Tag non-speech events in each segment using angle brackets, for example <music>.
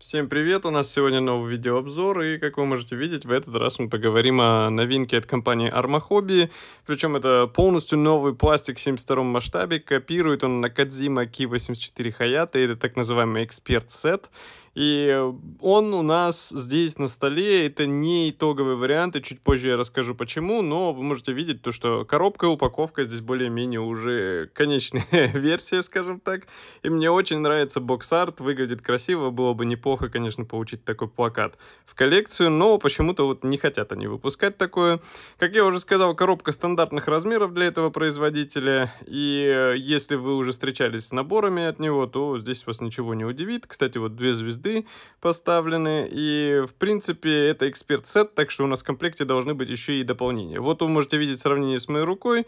Всем привет! У нас сегодня новый видеообзор, и, как вы можете видеть, в этот раз мы поговорим о новинке от компании Arma Hobby. Причем это полностью новый пластик в 72 масштабе, копирует он на Nakajima Ki84 Hayate, это так называемый эксперт-сет. И э, он у нас здесь на столе, это не итоговый вариант, и чуть позже я расскажу почему, но вы можете видеть то, что коробка и упаковка здесь более-менее уже конечная <laughs> версия, скажем так. И мне очень нравится бокс-арт, выглядит красиво, было бы неплохо, конечно, получить такой плакат в коллекцию, но почему-то вот не хотят они выпускать такое. Как я уже сказал, коробка стандартных размеров для этого производителя, и э, если вы уже встречались с наборами от него, то здесь вас ничего не удивит. Кстати, вот две звезды цветы поставлены. И, в принципе, это эксперт-сет, так что у нас в комплекте должны быть еще и дополнения. Вот вы можете видеть сравнение с моей рукой.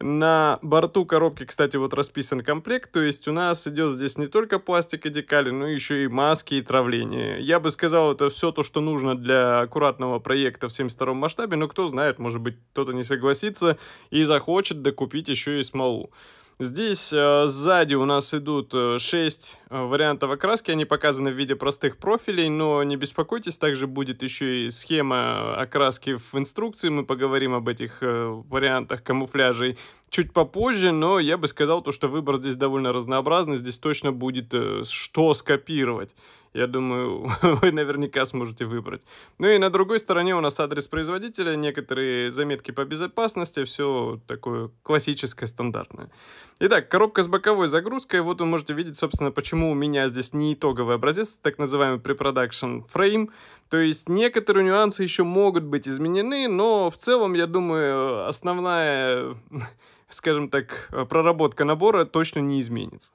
На борту коробки, кстати, вот расписан комплект, то есть у нас идет здесь не только пластик и декали, но еще и маски и травление. Я бы сказал, это все то, что нужно для аккуратного проекта в 72 масштабе, но кто знает, может быть, кто-то не согласится и захочет докупить еще и смолу. Здесь э, сзади у нас идут 6 э, э, вариантов окраски, они показаны в виде простых профилей, но не беспокойтесь, также будет еще и схема э, окраски в инструкции, мы поговорим об этих э, вариантах камуфляжей чуть попозже, но я бы сказал то, что выбор здесь довольно разнообразный, здесь точно будет э, что скопировать. Я думаю, <laughs> вы наверняка сможете выбрать. Ну и на другой стороне у нас адрес производителя, некоторые заметки по безопасности, все такое классическое, стандартное. Итак, коробка с боковой загрузкой, вот вы можете видеть, собственно, почему у меня здесь не итоговый образец, так называемый pre-production frame, то есть некоторые нюансы еще могут быть изменены, но в целом, я думаю, основная <laughs> скажем так, э, проработка набора точно не изменится.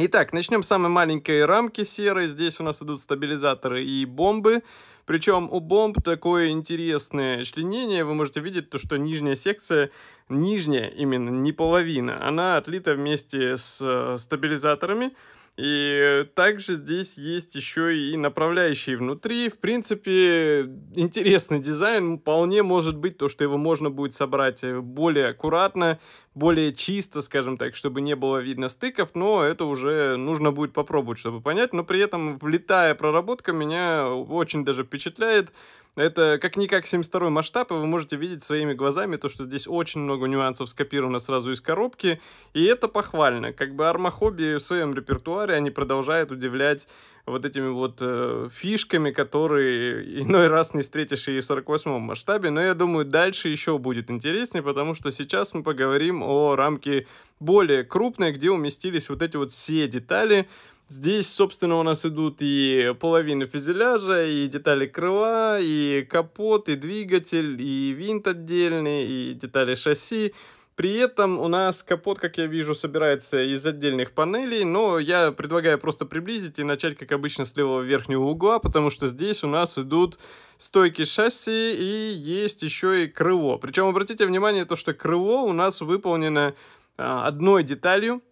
Итак, начнем с самой маленькой рамки серой. Здесь у нас идут стабилизаторы и бомбы. Причем у бомб такое интересное членение. Вы можете видеть то, что нижняя секция, нижняя именно, не половина, она отлита вместе с э, стабилизаторами. И также здесь есть еще и направляющие внутри. В принципе, интересный дизайн. Вполне может быть то, что его можно будет собрать э, более аккуратно, более чисто, скажем так, чтобы не было видно стыков, но это уже нужно будет попробовать, чтобы понять. Но при этом влетая проработка меня очень даже впечатляет. Это как-никак 72 масштаб, и вы можете видеть своими глазами то, что здесь очень много нюансов скопировано сразу из коробки, и это похвально. Как бы Армахобби в своем репертуаре они продолжают удивлять вот этими вот э, фишками, которые иной раз не встретишь и в 48-м масштабе. Но я думаю, дальше еще будет интереснее, потому что сейчас мы поговорим о рамке более крупной, где уместились вот эти вот все детали. Здесь, собственно, у нас идут и половина фюзеляжа, и детали крыла, и капот, и двигатель, и винт отдельный, и детали шасси. При этом у нас капот, как я вижу, собирается из отдельных панелей, но я предлагаю просто приблизить и начать, как обычно, с левого верхнего угла, потому что здесь у нас идут стойки шасси и есть еще и крыло. Причем обратите внимание, то, что крыло у нас выполнено а, одной деталью,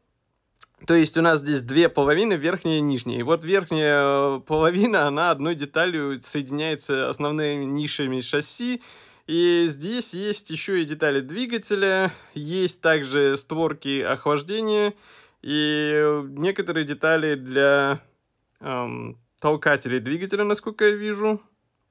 то есть у нас здесь две половины, верхняя и нижняя. И вот верхняя э, половина, она одной деталью соединяется основными нишами шасси, и здесь есть еще и детали двигателя, есть также створки охлаждения и некоторые детали для эм, толкателей двигателя, насколько я вижу.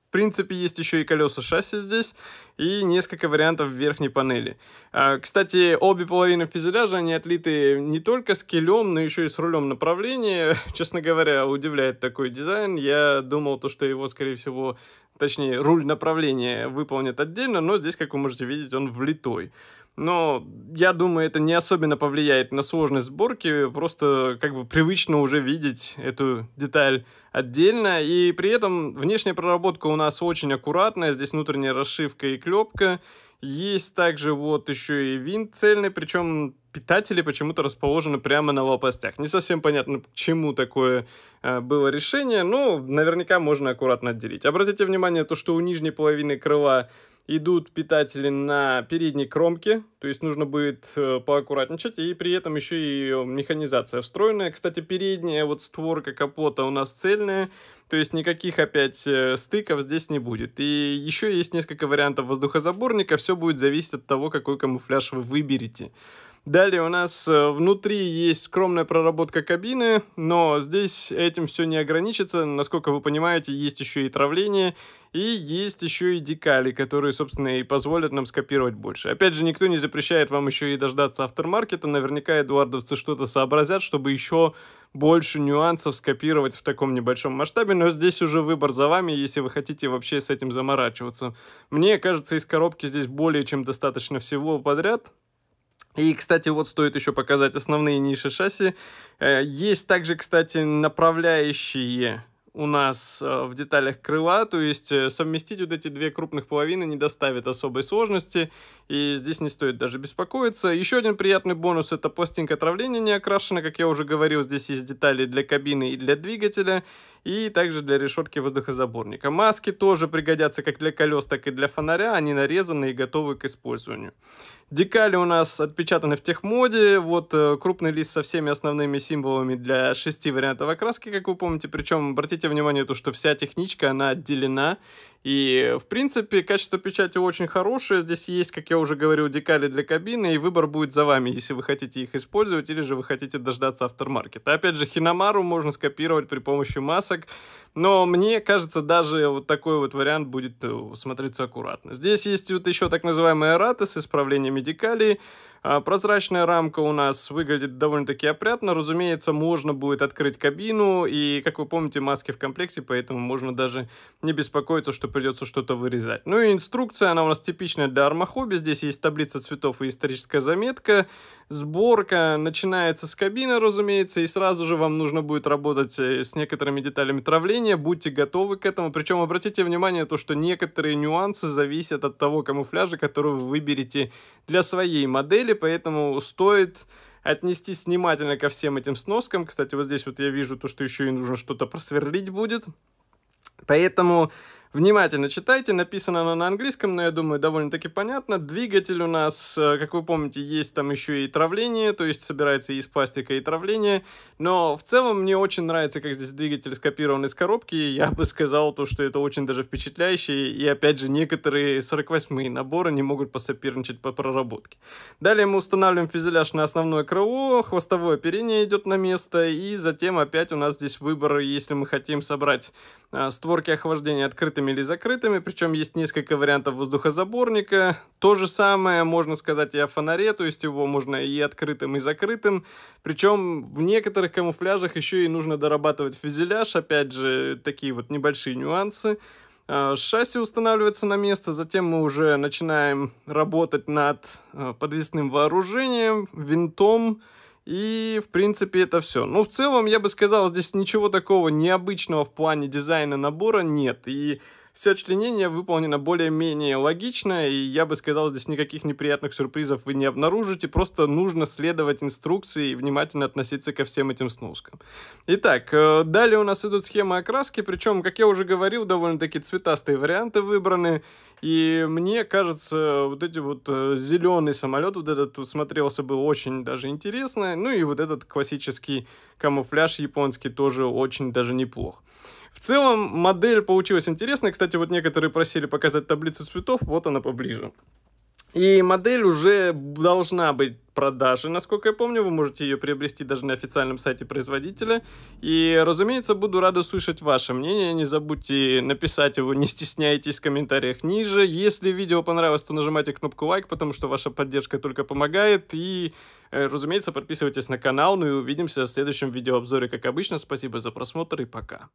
В принципе, есть еще и колеса шасси здесь, и несколько вариантов верхней панели. А, кстати, обе половины фюзеляжа, они отлиты не только с килем, но еще и с рулем направления. <laughs> Честно говоря, удивляет такой дизайн. Я думал, то, что его, скорее всего, точнее, руль направления выполнит отдельно, но здесь, как вы можете видеть, он влитой. Но я думаю, это не особенно повлияет на сложность сборки, просто как бы привычно уже видеть эту деталь отдельно. И при этом внешняя проработка у нас очень аккуратная, здесь внутренняя расшивка и клепка. Есть также вот еще и винт цельный, причем питатели почему-то расположены прямо на лопастях. Не совсем понятно, к чему такое э, было решение, но ну, наверняка можно аккуратно отделить. Обратите внимание, то, что у нижней половины крыла идут питатели на передней кромке, то есть нужно будет э, поаккуратничать, и при этом еще и э, механизация встроенная. Кстати, передняя вот створка капота у нас цельная, то есть никаких опять э, стыков здесь не будет. И еще есть несколько вариантов воздухозаборника, все будет зависеть от того, какой камуфляж вы выберете. Далее у нас э, внутри есть скромная проработка кабины, но здесь этим все не ограничится. Насколько вы понимаете, есть еще и травление, и есть еще и декали, которые, собственно, и позволят нам скопировать больше. Опять же, никто не запрещает вам еще и дождаться автормаркета. Наверняка эдуардовцы что-то сообразят, чтобы еще больше нюансов скопировать в таком небольшом масштабе, но здесь уже выбор за вами, если вы хотите вообще с этим заморачиваться. Мне кажется, из коробки здесь более чем достаточно всего подряд, и, кстати, вот стоит еще показать основные ниши шасси. Э, есть также, кстати, направляющие у нас э, в деталях крыла, то есть э, совместить вот эти две крупных половины не доставит особой сложности, и здесь не стоит даже беспокоиться. Еще один приятный бонус это пластинка травления не окрашена, как я уже говорил, здесь есть детали для кабины и для двигателя, и также для решетки воздухозаборника. Маски тоже пригодятся как для колес, так и для фонаря, они нарезаны и готовы к использованию. Декали у нас отпечатаны в техмоде, вот э, крупный лист со всеми основными символами для шести вариантов окраски, как вы помните, причем обратите обратите внимание, то, что вся техничка, она отделена, и, в принципе, качество печати очень хорошее. Здесь есть, как я уже говорил, декали для кабины, и выбор будет за вами, если вы хотите их использовать или же вы хотите дождаться автормаркета. Опять же, Хиномару можно скопировать при помощи масок, но мне кажется, даже вот такой вот вариант будет э, смотреться аккуратно. Здесь есть вот еще так называемая раты с исправлением декалей. А, прозрачная рамка у нас выглядит довольно-таки опрятно. Разумеется, можно будет открыть кабину, и, как вы помните, маски в комплекте, поэтому можно даже не беспокоиться, что придется что-то вырезать. Ну и инструкция, она у нас типичная для армахоби. Здесь есть таблица цветов и историческая заметка. Сборка начинается с кабины, разумеется, и сразу же вам нужно будет работать э, с некоторыми деталями травления. Будьте готовы к этому. Причем обратите внимание то, что некоторые нюансы зависят от того камуфляжа, который вы выберете для своей модели, поэтому стоит отнестись внимательно ко всем этим сноскам. Кстати, вот здесь вот я вижу то, что еще и нужно что-то просверлить будет. Поэтому Внимательно читайте, написано оно на английском, но я думаю, довольно-таки понятно. Двигатель у нас, э, как вы помните, есть там еще и травление, то есть собирается и из пластика, и травление. Но в целом мне очень нравится, как здесь двигатель скопирован из коробки. Я бы сказал то, что это очень даже впечатляюще. И опять же, некоторые 48-е наборы не могут посоперничать по проработке. Далее мы устанавливаем фюзеляж на основное крыло, хвостовое оперение идет на место, и затем опять у нас здесь выбор, если мы хотим собрать Э, створки охлаждения открытыми или закрытыми, причем есть несколько вариантов воздухозаборника. То же самое можно сказать и о фонаре, то есть его можно и открытым, и закрытым. Причем в некоторых камуфляжах еще и нужно дорабатывать фюзеляж, опять же, такие вот небольшие нюансы. Э, шасси устанавливается на место, затем мы уже начинаем работать над э, подвесным вооружением, винтом, и, в принципе, это все. Ну, в целом, я бы сказал, здесь ничего такого необычного в плане дизайна набора нет. И все членение выполнено более-менее логично, и я бы сказал, здесь никаких неприятных сюрпризов вы не обнаружите, просто нужно следовать инструкции и внимательно относиться ко всем этим сноскам. Итак, э, далее у нас идут схемы окраски, причем, как я уже говорил, довольно-таки цветастые варианты выбраны, и мне кажется, вот эти вот э, зеленый самолет, вот этот смотрелся бы очень даже интересно, ну и вот этот классический камуфляж японский тоже очень даже неплох. В целом модель получилась интересная, кстати, кстати, вот некоторые просили показать таблицу цветов, вот она поближе. И модель уже должна быть продажи, насколько я помню, вы можете ее приобрести даже на официальном сайте производителя. И, разумеется, буду рада слышать ваше мнение, не забудьте написать его, не стесняйтесь в комментариях ниже. Если видео понравилось, то нажимайте кнопку лайк, потому что ваша поддержка только помогает. И, э, разумеется, подписывайтесь на канал, ну и увидимся в следующем видеообзоре, как обычно. Спасибо за просмотр и пока.